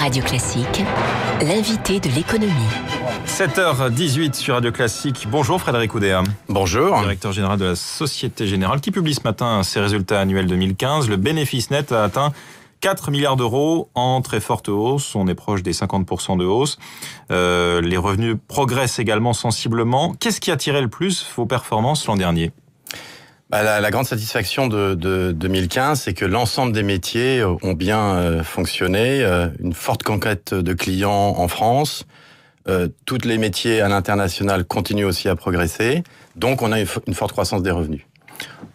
Radio Classique, l'invité de l'économie. 7h18 sur Radio Classique. Bonjour Frédéric Oudéa. Bonjour. Directeur général de la Société Générale qui publie ce matin ses résultats annuels 2015. Le bénéfice net a atteint 4 milliards d'euros en très forte hausse. On est proche des 50% de hausse. Euh, les revenus progressent également sensiblement. Qu'est-ce qui a tiré le plus vos performances l'an dernier bah, la, grande satisfaction de, 2015, c'est que l'ensemble des métiers euh, ont bien euh, fonctionné. Euh, une forte conquête de clients en France. Toutes tous les métiers à l'international continuent aussi à progresser. Donc, on a une, une, forte croissance des revenus.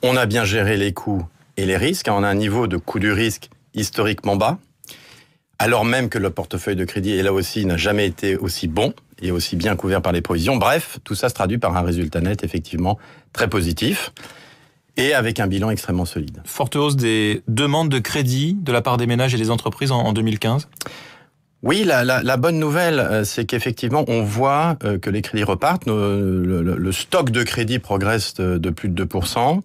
On a bien géré les coûts et les risques. On a un niveau de coût du risque historiquement bas, alors même que le portefeuille de crédit, et là aussi, n'a jamais été aussi bon et aussi bien couvert par les provisions. Bref, tout ça se traduit par un résultat net, effectivement, très positif et avec un bilan extrêmement solide. Forte hausse des demandes de crédit de la part des ménages et des entreprises en, 2015 oui, la, bonne nouvelle, euh, c'est qu'effectivement, on voit euh, que les crédits repartent. Le, stock de crédit progresse de, plus de 2%.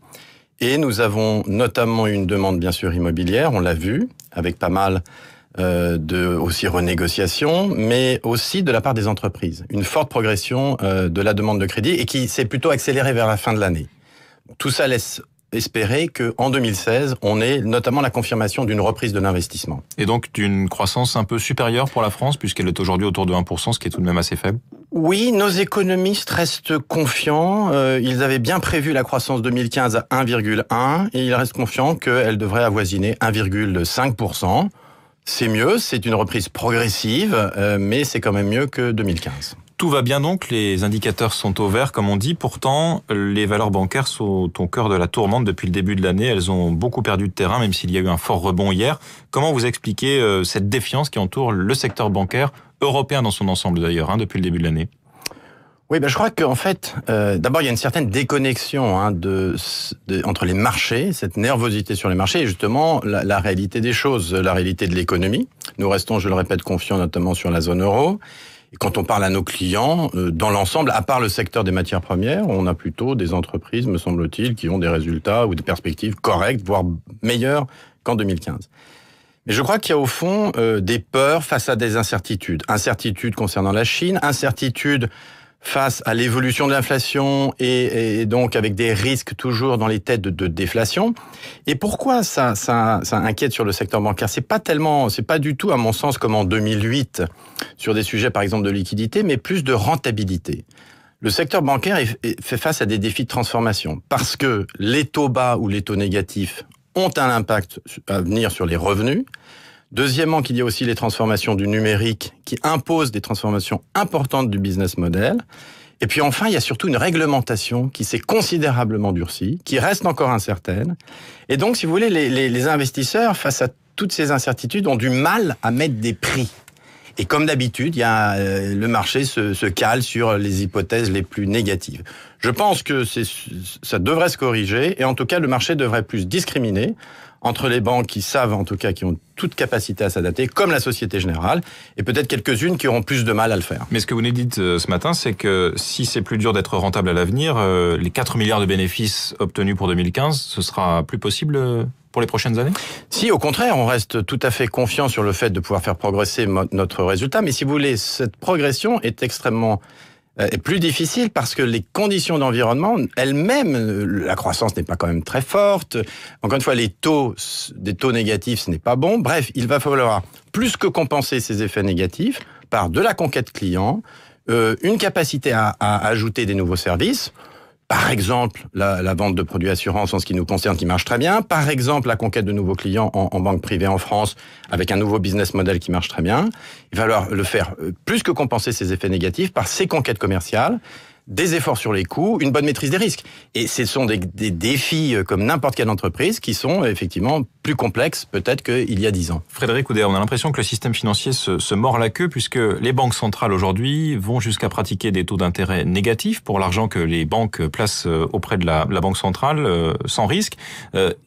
Et nous avons notamment une demande, bien sûr, immobilière, on l'a vu, avec pas mal euh, de aussi renégociations, mais aussi de la part des entreprises. Une forte progression de la demande de crédit et qui s'est plutôt accélérée vers la fin de l'année. Tout ça laisse espérer qu'en 2016, on ait notamment la confirmation d'une reprise de l'investissement. Et donc d'une croissance un peu supérieure pour la France, puisqu'elle est aujourd'hui autour de 1%, ce qui est tout de même assez faible Oui, nos économistes restent confiants. Euh, ils avaient bien prévu la croissance 2015 à 1,1 et ils restent confiants qu'elle devrait avoisiner 1,5%. C'est mieux, c'est une reprise progressive, euh, mais c'est quand même mieux que 2015. Tout va bien donc, les indicateurs sont au vert comme on dit, pourtant les valeurs bancaires sont au cœur de la tourmente depuis le début de l'année, elles ont beaucoup perdu de terrain même s'il y a eu un fort rebond hier. Comment vous expliquez euh, cette défiance qui entoure le secteur bancaire européen dans son ensemble d'ailleurs hein, depuis le début de l'année oui, ben, je crois qu'en fait, euh, d'abord il y a une certaine déconnexion hein, entre les marchés, cette nervosité sur les marchés et justement la réalité des choses, la réalité de l'économie. Nous restons, je le répète, confiants notamment sur la zone euro quand on parle à nos clients, euh, dans l'ensemble, à part le secteur des matières premières, on a plutôt des entreprises, me semble-t-il, qui ont des résultats ou des perspectives correctes, voire meilleures qu'en 2015. Mais je crois qu'il y a au fond euh, des peurs face à des incertitudes. Incertitudes concernant la Chine, incertitudes face à l'évolution de l'inflation et, donc avec des risques toujours dans les têtes de, déflation. Et pourquoi ça, ça, inquiète sur le secteur bancaire C'est pas tellement, c'est pas du tout à mon sens comme en 2008 sur des sujets par exemple de liquidité, mais plus de rentabilité. Le secteur bancaire fait face à des défis de transformation parce que les taux bas ou les taux négatifs ont un impact à venir sur les revenus. Deuxièmement, qu'il y a aussi les transformations du numérique qui imposent des transformations importantes du business model. Et puis enfin, il y a surtout une réglementation qui s'est considérablement durcie, qui reste encore incertaine. Et donc, si vous voulez, les, les, les investisseurs, face à toutes ces incertitudes, ont du mal à mettre des prix. Et comme d'habitude, il y a, euh, le marché se, se, cale sur les hypothèses les plus négatives. Je pense que ça devrait se corriger, et en tout cas, le marché devrait plus discriminer entre les banques qui savent, en tout cas, qui ont toute capacité à s'adapter, comme la Société Générale, et peut-être quelques-unes qui auront plus de mal à le faire. Mais ce que vous nous dites euh, ce matin, c'est que si c'est plus dur d'être rentable à l'avenir, euh, les 4 milliards de bénéfices obtenus pour 2015, ce sera plus possible euh, pour les prochaines années Si, au contraire, on reste tout à fait confiant sur le fait de pouvoir faire progresser notre résultat. Mais si vous voulez, cette progression est extrêmement euh, est plus difficile parce que les conditions d'environnement elles-mêmes, euh, la croissance n'est pas quand même très forte. Encore une fois, les taux, des taux négatifs, ce n'est pas bon. Bref, il va falloir plus que compenser ces effets négatifs par de la conquête client, euh, une capacité à ajouter des nouveaux services. Par exemple, la, vente de produits assurance en ce qui nous concerne qui marche très bien. Par exemple, la conquête de nouveaux clients en, banque privée en France avec un nouveau business model qui marche très bien. Il va falloir le faire euh, plus que compenser ses effets négatifs par ces conquêtes commerciales des efforts sur les coûts, une bonne maîtrise des risques. Et ce sont des, des défis euh, comme n'importe quelle entreprise qui sont effectivement plus complexes peut-être qu'il y a dix ans. Frédéric Oudet, on a l'impression que le système financier se, se mord la queue puisque les banques centrales aujourd'hui vont jusqu'à pratiquer des taux d'intérêt négatifs pour l'argent que les banques placent euh, auprès de la, la banque centrale euh, sans risque.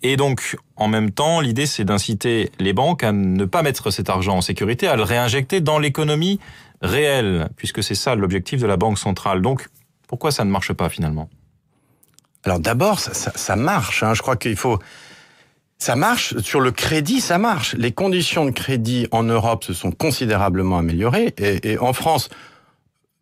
Et donc, en même temps, l'idée, c'est d'inciter les banques à ne pas mettre cet argent en sécurité, à le réinjecter dans l'économie réelle, puisque c'est ça l'objectif de la Banque centrale. Donc, pourquoi ça ne marche pas finalement Alors d'abord, ça, marche. Hein. Je crois qu'il faut... Ça marche sur le crédit, ça marche. Les conditions de crédit en Europe se sont considérablement améliorées et en France,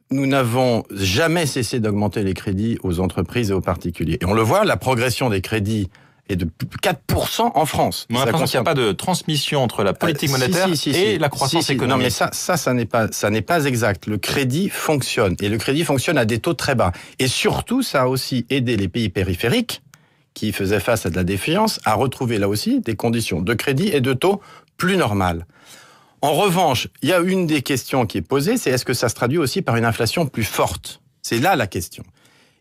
nous n'avons jamais cessé d'augmenter les crédits aux entreprises et aux particuliers. Et on le voit, la progression des crédits et de 4% en France. Moi, ça a pas de transmission entre la politique ah, monétaire et la croissance économique. mais ça, ça, ça n'est pas, ça n'est pas exact. Le crédit fonctionne et le crédit fonctionne à des taux très bas. Et surtout, ça a aussi aidé les pays périphériques qui faisaient face à de la défiance à retrouver là aussi des conditions de crédit et de taux plus normales. En revanche, il y a une des questions qui est posée, c'est est-ce que ça se traduit aussi par une inflation plus forte C'est là la question.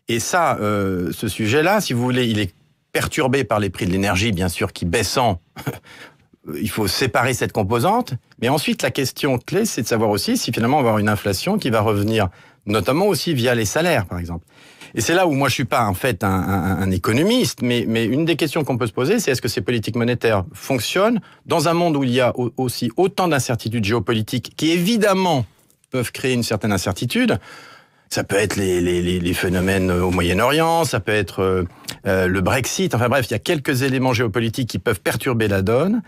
Et ça, euh, ce sujet-là, si vous voulez, il est perturbé par les prix de l'énergie, bien sûr, qui baissant, il faut séparer cette composante. Mais ensuite, la question clé, c'est de savoir aussi si finalement on va avoir une inflation qui va revenir, notamment aussi via les salaires, par exemple. Et c'est là où moi je suis pas en fait un, économiste, mais, mais, une des questions qu'on peut se poser, c'est est-ce que ces politiques monétaires fonctionnent dans un monde où il y a aussi autant d'incertitudes géopolitiques qui évidemment peuvent créer une certaine incertitude. Ça peut être les, les, les phénomènes au Moyen-Orient, ça peut être euh, euh, le Brexit. Enfin bref, il y a quelques éléments géopolitiques qui peuvent perturber la donne.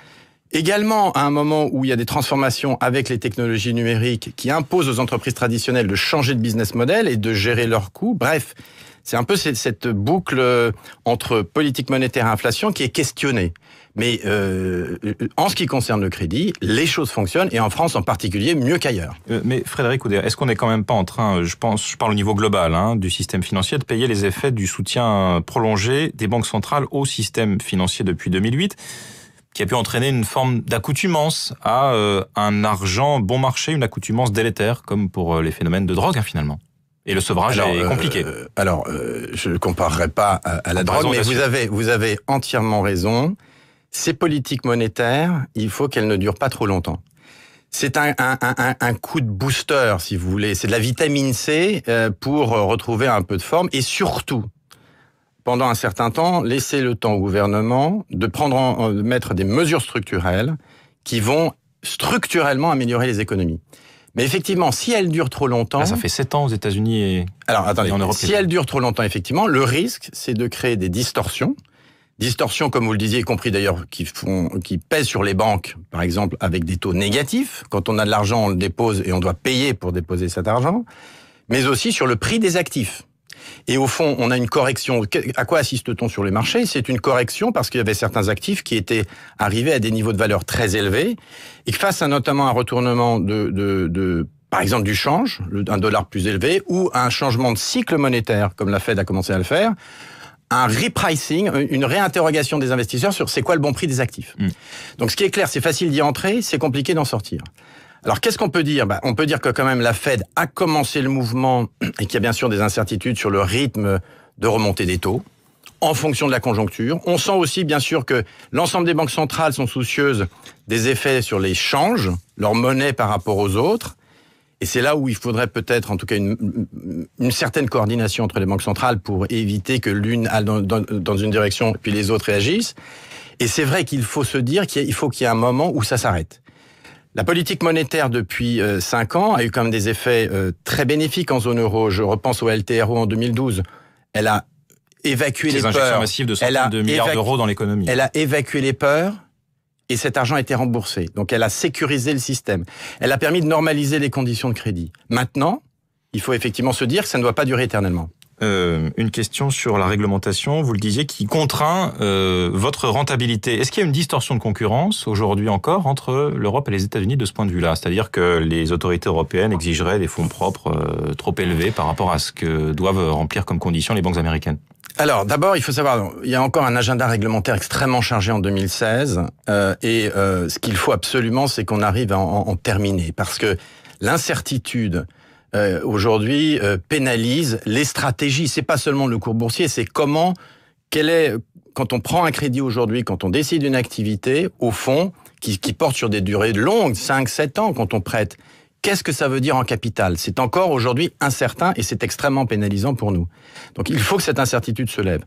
Également, à un moment où il y a des transformations avec les technologies numériques qui imposent aux entreprises traditionnelles de changer de business model et de gérer leurs coûts. Bref, c'est un peu cette, boucle euh, entre politique monétaire et inflation qui est questionnée. Mais euh, euh, en ce qui concerne le crédit, les choses fonctionnent, et en France en particulier, mieux qu'ailleurs. mais Frédéric Oudéa, est-ce qu'on n'est quand même pas en train, je pense, je parle au niveau global hein, du système financier, de payer les effets du soutien prolongé des banques centrales au système financier depuis 2008 qui a pu entraîner une forme d'accoutumance à un argent bon marché, une accoutumance délétère, comme pour les phénomènes de drogue hein, finalement. Et le sevrage est euh, compliqué. Euh, alors, euh, je ne comparerai pas à, la drogue, mais vous avez, vous avez entièrement raison. Ces politiques monétaires, il faut qu'elles ne durent pas trop longtemps. C'est un, coup de booster, si vous voulez. C'est de la vitamine C pour retrouver un peu de forme. Et surtout, pendant un certain temps, laisser le temps au gouvernement de, prendre de mettre des mesures structurelles qui vont structurellement améliorer les économies. Mais effectivement, si elle dure trop longtemps... Ah, ça fait 7 ans aux États-Unis et, Alors, attendez, Si elle dure trop longtemps, effectivement, le risque, c'est de créer des distorsions. Distorsions, comme vous le disiez, y compris d'ailleurs, qui, font, qui pèsent sur les banques, par exemple, avec des taux négatifs. Quand on a de l'argent, on le dépose et on doit payer pour déposer cet argent. Mais aussi sur le prix des actifs. Et au fond, on a une correction. À quoi assiste-t-on sur les marchés C'est une correction parce qu'il y avait certains actifs qui étaient arrivés à des niveaux de valeur très élevés et face à notamment un retournement de, par exemple du change, un dollar plus élevé, ou un changement de cycle monétaire, comme la Fed a commencé à le faire, un repricing, une réinterrogation des investisseurs sur c'est quoi le bon prix des actifs. Mmh. Donc ce qui est clair, c'est facile d'y entrer, c'est compliqué d'en sortir. Alors qu'est-ce qu'on peut dire bah, On peut dire que quand même la Fed a commencé le mouvement et qu'il y a bien sûr des incertitudes sur le rythme de remontée des taux en fonction de la conjoncture. On sent aussi bien sûr que l'ensemble des banques centrales sont soucieuses des effets sur les changes, leur monnaie par rapport aux autres. Et c'est là où il faudrait peut-être, en tout cas, une, certaine coordination entre les banques centrales pour éviter que l'une aille dans, une direction et puis les autres réagissent. Et c'est vrai qu'il faut se dire qu'il faut qu'il y ait un moment où ça s'arrête. La politique monétaire depuis 5 euh, ans a eu quand même des effets euh, très bénéfiques en zone euro. Je repense au LTRO en 2012. Elle a évacué les, les massives de centaines de milliards d'euros dans l'économie. Elle a évacué les peurs et cet argent a été remboursé. Donc elle a sécurisé le système. Elle a permis de normaliser les conditions de crédit. Maintenant, il faut effectivement se dire que ça ne doit pas durer éternellement. Euh, une question sur la réglementation, vous le disiez, qui contraint euh, votre rentabilité. Est-ce qu'il y a une distorsion de concurrence aujourd'hui encore entre l'Europe et les États-Unis de ce point de vue-là C'est-à-dire que les autorités européennes exigeraient des fonds propres euh, trop élevés par rapport à ce que doivent remplir comme conditions les banques américaines alors, d'abord, il faut savoir, il y a encore un agenda réglementaire extrêmement chargé en 2016, et ce qu'il faut absolument, c'est qu'on arrive à en, terminer, parce que l'incertitude euh, aujourd'hui euh, pénalise les stratégies. C'est pas seulement le cours boursier, c'est comment, quel est, quand on prend un crédit aujourd'hui, quand on décide d'une activité, au fond, qui, qui porte sur des durées longues, 5-7 ans quand on prête, Qu'est-ce que ça veut dire en capital C'est encore aujourd'hui incertain et c'est extrêmement pénalisant pour nous. Donc il faut que cette incertitude se lève.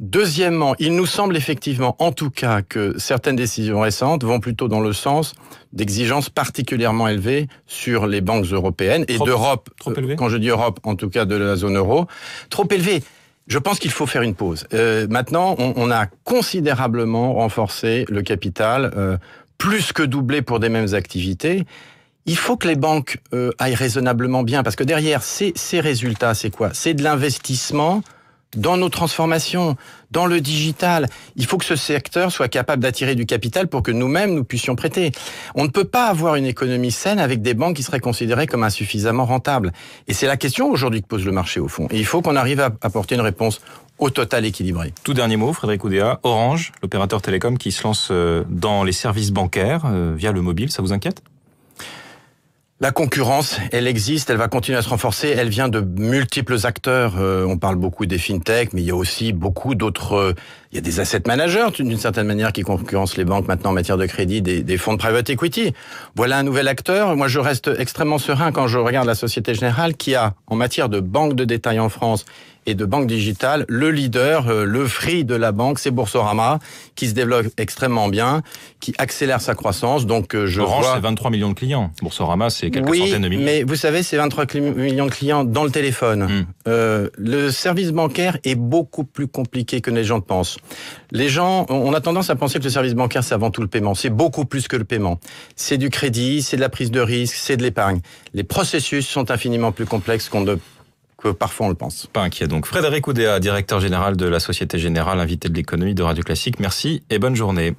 Deuxièmement, il nous semble effectivement, en tout cas, que certaines décisions récentes vont plutôt dans le sens d'exigences particulièrement élevées sur les banques européennes et d'Europe. Euh, quand je dis Europe, en tout cas de la zone euro, trop élevées. Je pense qu'il faut faire une pause. Euh, maintenant, on, a considérablement renforcé le capital, euh, plus que doublé pour des mêmes activités. Il faut que les banques euh, aillent raisonnablement bien, parce que derrière ces, ces résultats, c'est quoi C'est de l'investissement dans nos transformations, dans le digital. Il faut que ce secteur soit capable d'attirer du capital pour que nous-mêmes, nous puissions prêter. On ne peut pas avoir une économie saine avec des banques qui seraient considérées comme insuffisamment rentables. Et c'est la question aujourd'hui que pose le marché, au fond. Et il faut qu'on arrive à apporter une réponse au total équilibré. Tout dernier mot, Frédéric Oudéa, Orange, l'opérateur télécom qui se lance euh, dans les services bancaires euh, via le mobile, ça vous inquiète la concurrence, elle existe, elle va continuer à se renforcer, elle vient de multiples acteurs. Euh, on parle beaucoup des fintech, mais il y a aussi beaucoup d'autres... Euh, il y a des asset managers, d'une certaine manière, qui concurrencent les banques maintenant en matière de crédit, des, des, fonds de private equity. Voilà un nouvel acteur. Moi, je reste extrêmement serein quand je regarde la Société Générale qui a, en matière de banque de détail en France et de banque digitale, le leader, euh, le free de la banque, c'est Boursorama, qui se développe extrêmement bien, qui accélère sa croissance. Donc euh, je Orange, c'est 23 millions de clients. Boursorama, c'est quelques centaines de millions. Mais vous savez, c'est 23 millions de clients dans le téléphone. Hmm. Euh, le service bancaire est beaucoup plus compliqué que les gens pensent. Les gens, on a tendance à penser que le service bancaire, c'est avant tout le paiement. C'est beaucoup plus que le paiement. C'est du crédit, c'est de la prise de risque, c'est de l'épargne. Les processus sont infiniment plus complexes qu'on ne que parfois on le pense. Pas inquiet donc. Frédéric Oudéa, directeur général de la Société Générale, invité de l'économie de Radio Classique, merci et bonne journée.